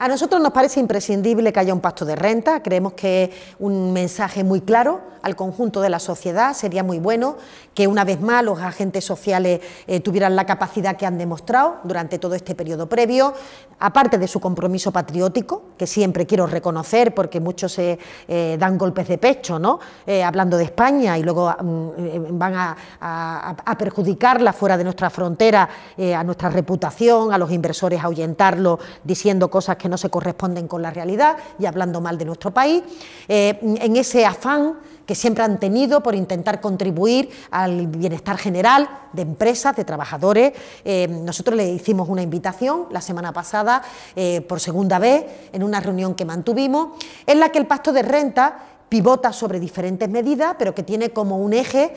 A nosotros nos parece imprescindible que haya un pacto de renta, creemos que es un mensaje muy claro al conjunto de la sociedad, sería muy bueno que una vez más los agentes sociales eh, tuvieran la capacidad que han demostrado durante todo este periodo previo, aparte de su compromiso patriótico, que siempre quiero reconocer porque muchos se eh, dan golpes de pecho, ¿no? Eh, hablando de España y luego mm, van a, perjudicarla fuera de nuestra frontera, a nuestra reputación, a los inversores, a ahuyentarlo diciendo cosas que no se corresponden con la realidad y hablando mal de nuestro país, eh, en ese afán que siempre han tenido por intentar contribuir al bienestar general de empresas, de trabajadores. Eh, nosotros le hicimos una invitación la semana pasada, eh, por segunda vez, en una reunión que mantuvimos, en la que el pacto de renta pivota sobre diferentes medidas, pero que tiene como un eje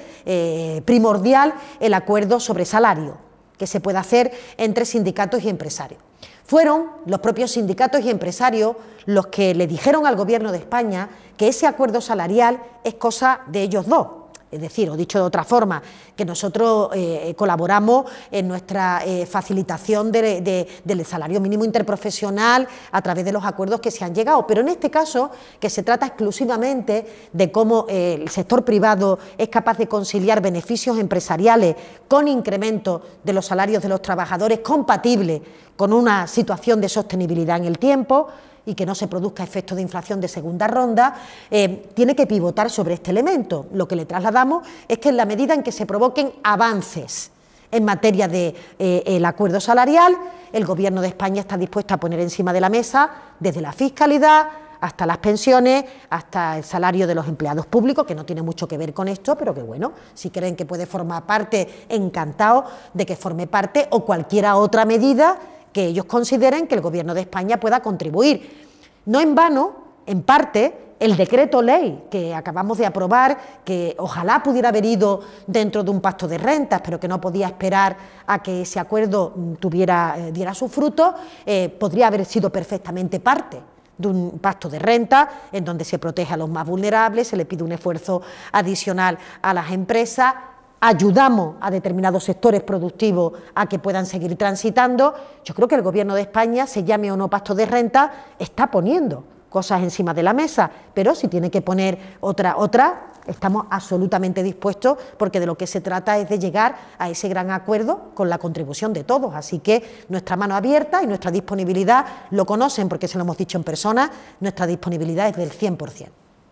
primordial el acuerdo sobre salario que se pueda hacer entre sindicatos y empresarios. Fueron los propios sindicatos y empresarios los que le dijeron al Gobierno de España que ese acuerdo salarial es cosa de ellos dos, es decir, o dicho de otra forma, que nosotros eh, colaboramos en nuestra eh, facilitación del salario mínimo interprofesional a través de los acuerdos que se han llegado. Pero en este caso, que se trata exclusivamente de cómo eh, el sector privado es capaz de conciliar beneficios empresariales con incremento de los salarios de los trabajadores compatible con una situación de sostenibilidad en el tiempo, y que no se produzca efecto de inflación de segunda ronda, eh, tiene que pivotar sobre este elemento. Lo que le trasladamos es que en la medida en que se provoquen avances en materia del de, eh, acuerdo salarial, el Gobierno de España está dispuesto a poner encima de la mesa desde la fiscalidad hasta las pensiones, hasta el salario de los empleados públicos, que no tiene mucho que ver con esto, pero que bueno, si creen que puede formar parte, encantado de que forme parte, o cualquiera otra medida que ellos consideren que el Gobierno de España pueda contribuir. No en vano, en parte, el decreto ley que acabamos de aprobar, que ojalá pudiera haber ido dentro de un pacto de rentas, pero que no podía esperar a que ese acuerdo mm, tuviera, eh, diera su fruto... Eh, podría haber sido perfectamente parte de un pacto de renta en donde se protege a los más vulnerables, se le pide un esfuerzo adicional a las empresas ayudamos a determinados sectores productivos a que puedan seguir transitando, yo creo que el Gobierno de España, se llame o no pacto de renta, está poniendo cosas encima de la mesa, pero si tiene que poner otra, otra, estamos absolutamente dispuestos porque de lo que se trata es de llegar a ese gran acuerdo con la contribución de todos. Así que nuestra mano abierta y nuestra disponibilidad, lo conocen porque se lo hemos dicho en persona, nuestra disponibilidad es del 100%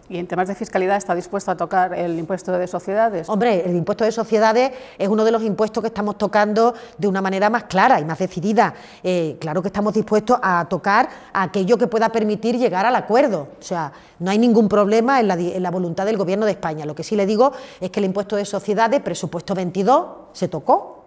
y en temas de fiscalidad está dispuesto a tocar el impuesto de sociedades. Hombre, el impuesto de sociedades es uno de los impuestos que estamos tocando de una manera más clara y más decidida. Eh, claro que estamos dispuestos a tocar aquello que pueda permitir llegar al acuerdo. O sea, no hay ningún problema en la, en la voluntad del Gobierno de España. Lo que sí le digo es que el impuesto de sociedades, presupuesto 22, se tocó